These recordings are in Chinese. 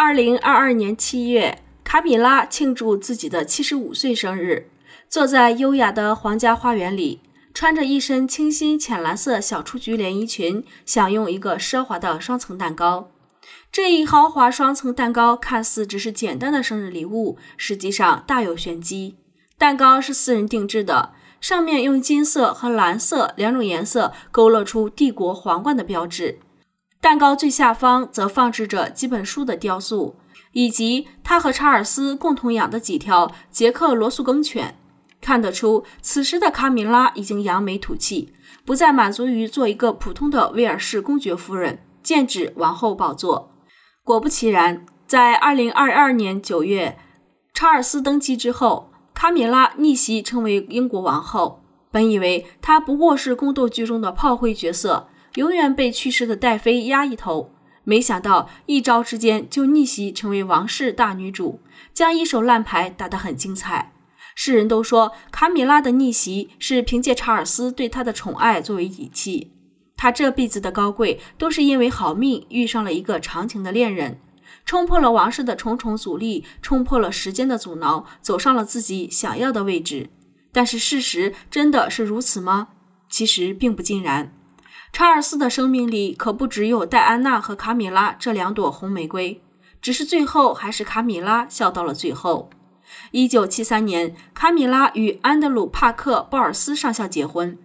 二零二二年七月，卡米拉庆祝自己的七十五岁生日，坐在优雅的皇家花园里，穿着一身清新浅蓝色小雏菊连衣裙，享用一个奢华的双层蛋糕。这一豪华双层蛋糕看似只是简单的生日礼物，实际上大有玄机。蛋糕是私人定制的，上面用金色和蓝色两种颜色勾勒出帝国皇冠的标志。蛋糕最下方则放置着几本书的雕塑，以及他和查尔斯共同养的几条杰克罗素梗犬。看得出，此时的卡米拉已经扬眉吐气，不再满足于做一个普通的威尔士公爵夫人，剑指王后宝座。果不其然，在二零二二年九月，查尔斯登基之后，卡米拉逆袭成为英国王后。本以为她不过是宫斗剧中的炮灰角色。永远被去世的戴妃压一头，没想到一招之间就逆袭成为王室大女主，将一手烂牌打得很精彩。世人都说卡米拉的逆袭是凭借查尔斯对她的宠爱作为底气，她这辈子的高贵都是因为好命遇上了一个长情的恋人，冲破了王室的重重阻力，冲破了时间的阻挠，走上了自己想要的位置。但是事实真的是如此吗？其实并不尽然。查尔斯的生命里可不只有戴安娜和卡米拉这两朵红玫瑰，只是最后还是卡米拉笑到了最后。一九七三年，卡米拉与安德鲁·帕克·鲍尔斯上校结婚。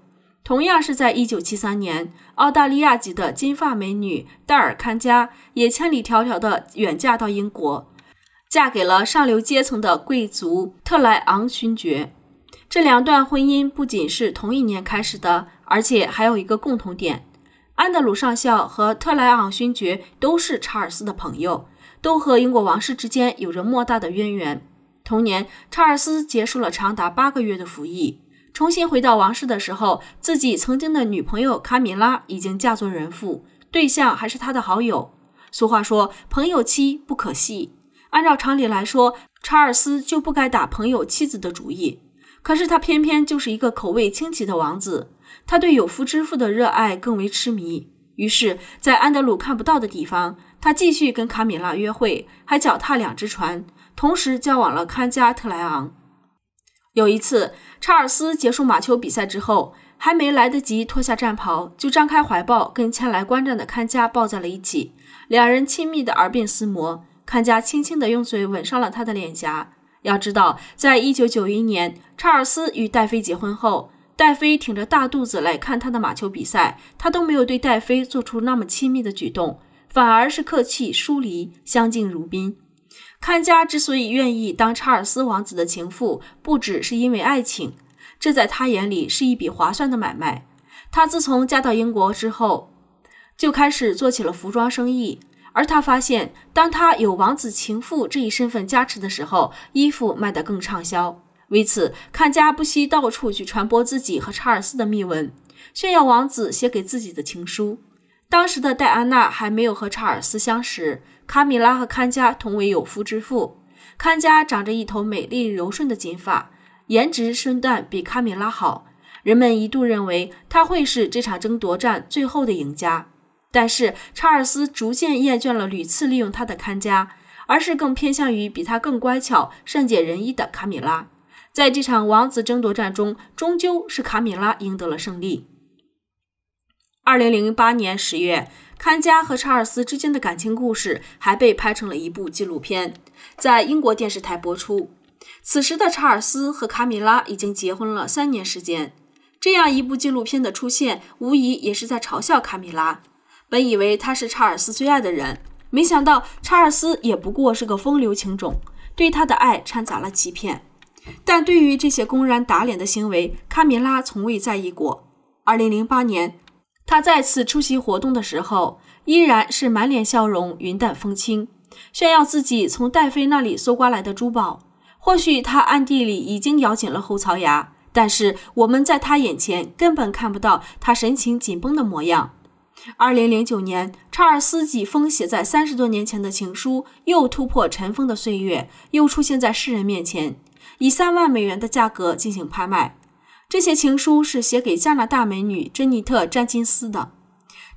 同样是在一九七三年，澳大利亚籍的金发美女戴尔·康加也千里迢迢地远嫁到英国，嫁给了上流阶层的贵族特莱昂勋爵。这两段婚姻不仅是同一年开始的。而且还有一个共同点，安德鲁上校和特莱昂勋爵都是查尔斯的朋友，都和英国王室之间有着莫大的渊源。同年，查尔斯结束了长达八个月的服役，重新回到王室的时候，自己曾经的女朋友卡米拉已经嫁作人妇，对象还是他的好友。俗话说，朋友妻不可戏。按照常理来说，查尔斯就不该打朋友妻子的主意。可是他偏偏就是一个口味清奇的王子，他对有夫之妇的热爱更为痴迷。于是，在安德鲁看不到的地方，他继续跟卡米拉约会，还脚踏两只船，同时交往了看家特莱昂。有一次，查尔斯结束马球比赛之后，还没来得及脱下战袍，就张开怀抱跟前来观战的看家抱在了一起，两人亲密的耳鬓厮磨，看家轻轻地用嘴吻上了他的脸颊。要知道，在一九九一年，查尔斯与戴妃结婚后，戴妃挺着大肚子来看他的马球比赛，他都没有对戴妃做出那么亲密的举动，反而是客气疏离，相敬如宾。看家之所以愿意当查尔斯王子的情妇，不只是因为爱情，这在他眼里是一笔划算的买卖。他自从嫁到英国之后，就开始做起了服装生意。而他发现，当他有王子情妇这一身份加持的时候，衣服卖得更畅销。为此，看家不惜到处去传播自己和查尔斯的秘闻，炫耀王子写给自己的情书。当时的戴安娜还没有和查尔斯相识，卡米拉和看家同为有夫之妇。看家长着一头美丽柔顺的金发，颜值身段比卡米拉好，人们一度认为他会是这场争夺战最后的赢家。但是查尔斯逐渐厌倦了屡次利用他的看家，而是更偏向于比他更乖巧、善解人意的卡米拉。在这场王子争夺战中，终究是卡米拉赢得了胜利。二零零八年十月，看家和查尔斯之间的感情故事还被拍成了一部纪录片，在英国电视台播出。此时的查尔斯和卡米拉已经结婚了三年时间。这样一部纪录片的出现，无疑也是在嘲笑卡米拉。本以为他是查尔斯最爱的人，没想到查尔斯也不过是个风流情种，对他的爱掺杂了欺骗。但对于这些公然打脸的行为，卡米拉从未在意过。二零零八年，他再次出席活动的时候，依然是满脸笑容，云淡风轻，炫耀自己从戴妃那里搜刮来的珠宝。或许他暗地里已经咬紧了后槽牙，但是我们在他眼前根本看不到他神情紧绷的模样。二零零九年，查尔斯几封写在三十多年前的情书又突破尘封的岁月，又出现在世人面前，以三万美元的价格进行拍卖。这些情书是写给加拿大美女珍妮特·詹金斯的。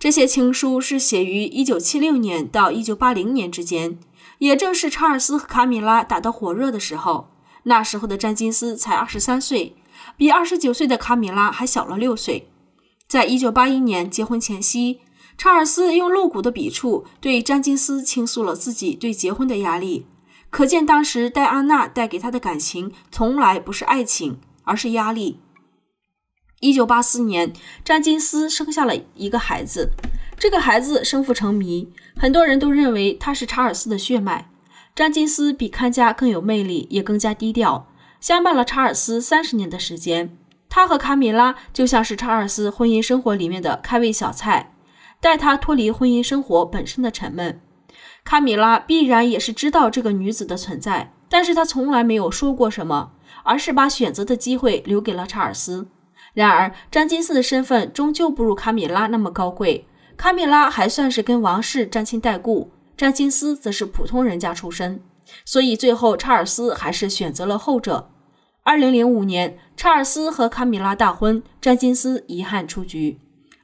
这些情书是写于一九七六年到一九八零年之间，也正是查尔斯和卡米拉打得火热的时候。那时候的詹金斯才二十三岁，比二十九岁的卡米拉还小了六岁。在一九八一年结婚前夕，查尔斯用露骨的笔触对詹金斯倾诉了自己对结婚的压力，可见当时戴安娜带给他的感情从来不是爱情，而是压力。一九八四年，詹金斯生下了一个孩子，这个孩子生父成谜，很多人都认为他是查尔斯的血脉。詹金斯比看家更有魅力，也更加低调，相伴了查尔斯三十年的时间。他和卡米拉就像是查尔斯婚姻生活里面的开胃小菜，带他脱离婚姻生活本身的沉闷。卡米拉必然也是知道这个女子的存在，但是他从来没有说过什么，而是把选择的机会留给了查尔斯。然而，詹金斯的身份终究不如卡米拉那么高贵，卡米拉还算是跟王室沾亲带故，詹金斯则是普通人家出身，所以最后查尔斯还是选择了后者。二零零五年，查尔斯和卡米拉大婚，詹金斯遗憾出局。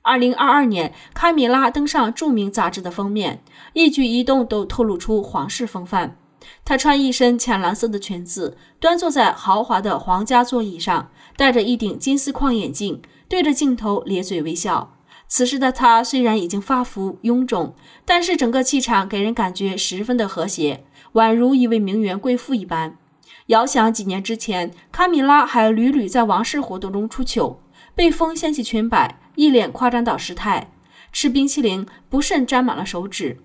二零二二年，卡米拉登上著名杂志的封面，一举一动都透露出皇室风范。她穿一身浅蓝色的裙子，端坐在豪华的皇家座椅上，戴着一顶金丝框眼镜，对着镜头咧嘴微笑。此时的她虽然已经发福臃肿，但是整个气场给人感觉十分的和谐，宛如一位名媛贵妇一般。遥想几年之前，卡米拉还屡屡在王室活动中出糗，被风掀起裙摆，一脸夸张到失态；吃冰淇淋不慎沾满了手指。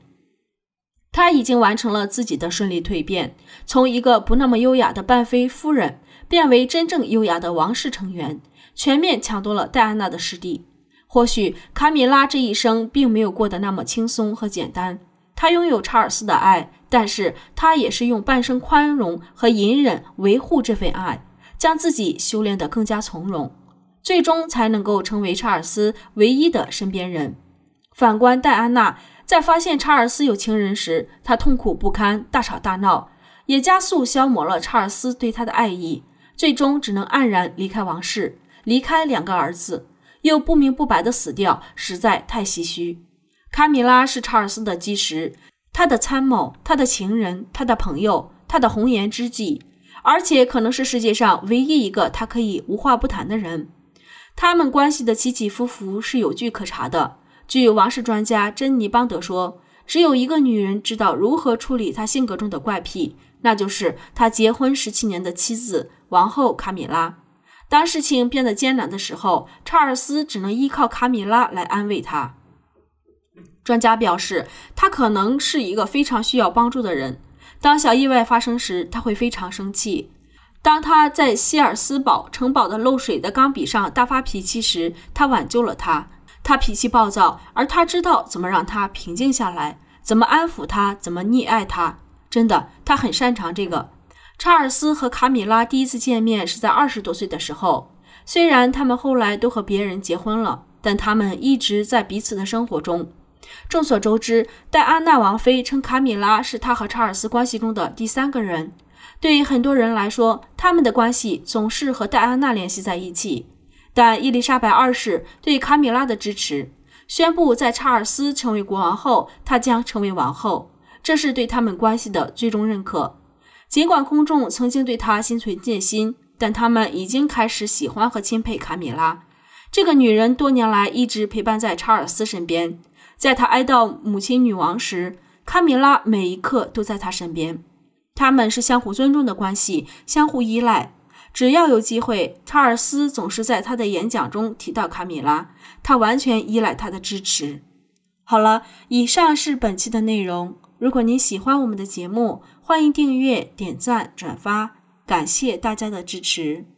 她已经完成了自己的顺利蜕变，从一个不那么优雅的伴妃夫人，变为真正优雅的王室成员，全面抢夺了戴安娜的失地。或许卡米拉这一生并没有过得那么轻松和简单。他拥有查尔斯的爱，但是他也是用半生宽容和隐忍维护这份爱，将自己修炼得更加从容，最终才能够成为查尔斯唯一的身边人。反观戴安娜，在发现查尔斯有情人时，她痛苦不堪，大吵大闹，也加速消磨了查尔斯对她的爱意，最终只能黯然离开王室，离开两个儿子，又不明不白的死掉，实在太唏嘘。卡米拉是查尔斯的基石，他的参谋，他的情人，他的朋友，他的红颜知己，而且可能是世界上唯一一个他可以无话不谈的人。他们关系的起起伏伏是有据可查的。据王室专家珍妮·邦德说，只有一个女人知道如何处理她性格中的怪癖，那就是他结婚十七年的妻子王后卡米拉。当事情变得艰难的时候，查尔斯只能依靠卡米拉来安慰她。专家表示，他可能是一个非常需要帮助的人。当小意外发生时，他会非常生气。当他在希尔斯堡城堡的漏水的钢笔上大发脾气时，他挽救了他。他脾气暴躁，而他知道怎么让他平静下来，怎么安抚他，怎么溺爱他。真的，他很擅长这个。查尔斯和卡米拉第一次见面是在二十多岁的时候。虽然他们后来都和别人结婚了，但他们一直在彼此的生活中。众所周知，戴安娜王妃称卡米拉是她和查尔斯关系中的第三个人。对于很多人来说，他们的关系总是和戴安娜联系在一起。但伊丽莎白二世对卡米拉的支持，宣布在查尔斯成为国王后，她将成为王后，这是对他们关系的最终认可。尽管公众曾经对她心存戒心，但他们已经开始喜欢和钦佩卡米拉。这个女人多年来一直陪伴在查尔斯身边。在他哀悼母亲女王时，卡米拉每一刻都在他身边。他们是相互尊重的关系，相互依赖。只要有机会，查尔斯总是在他的演讲中提到卡米拉，他完全依赖他的支持。好了，以上是本期的内容。如果您喜欢我们的节目，欢迎订阅、点赞、转发，感谢大家的支持。